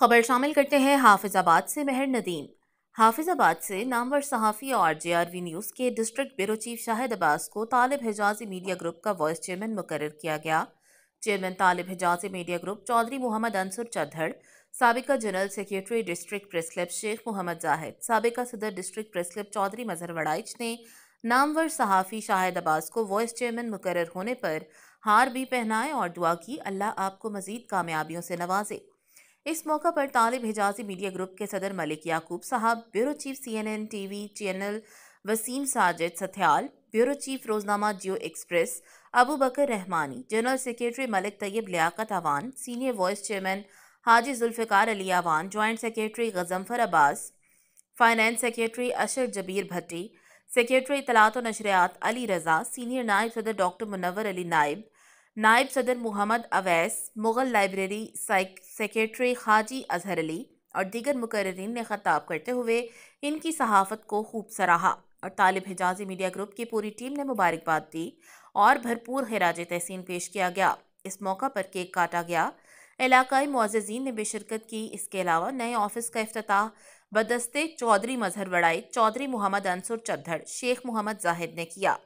खबर शामिल करते हैं हाफिजाबाद से मेहर नदीम हाफिजाबाद से नामवर सहाफ़ी और जे आर वी न्यूज़ के district bureau chief Shahid Abbas को तालिब हिजाजी मीडिया ग्रुप का वाइस चेयरमैन मुकर किया गया chairman Talib Hijazi media group Chaudhry Mohammad Ansur Chaudhar सबका general secretary district press club Sheikh Mohammad Zahid सबका सदर district press club Chaudhry Mazhar Waraich ने नामवर सहाफ़ी शाहिद अब्बास को वाइस चेयरमैन मुकर होने पर हार भी पहनाए और दुआ की अल्लाह आपको मज़ीद कामयाबियों से नवाजे इस मौका पर तालिब हिजाजी मीडिया ग्रुप के सदर मलिक याकूब साहब bureau chief CNN TV channel Waseem Sajid Sathyal bureau chief रोजनामा Geo Express Abu Bakar Rahmani general secretary Malik Tayyab Liaquat Awan senior vice chairman Haji Zulfiqar Ali Awan joint secretary Ghazanfar Abbas finance secretary Ashar Jabir Bhatti secretary तलात नशरियात अली रज़ा सीनियर नायब सदर डॉक्टर मुनवर अली नायब नायब सदर मोहम्मद अवैस मुग़ल लाइब्रेरी सेक्रेटरी हाजी अजहर अली और दीगर मुकर्रीन ने ख़ताब करते हुए इनकी सहाफ़त को खूब सराहा और तालब हिजाजी मीडिया ग्रुप की पूरी टीम ने मुबारकबाद दी और भरपूर खराज तहसीन पेश किया गया इस मौका पर केक काटा गया इलाकई मुआजीन ने भी शिरकत की इसके अलावा नए ऑफिस का अफ्ताह बदस्ते चौधरी मजहर वड़ाई चौधरी मोहम्मद अंसुर चद्दर शेख मोहम्मद जाहिद ने किया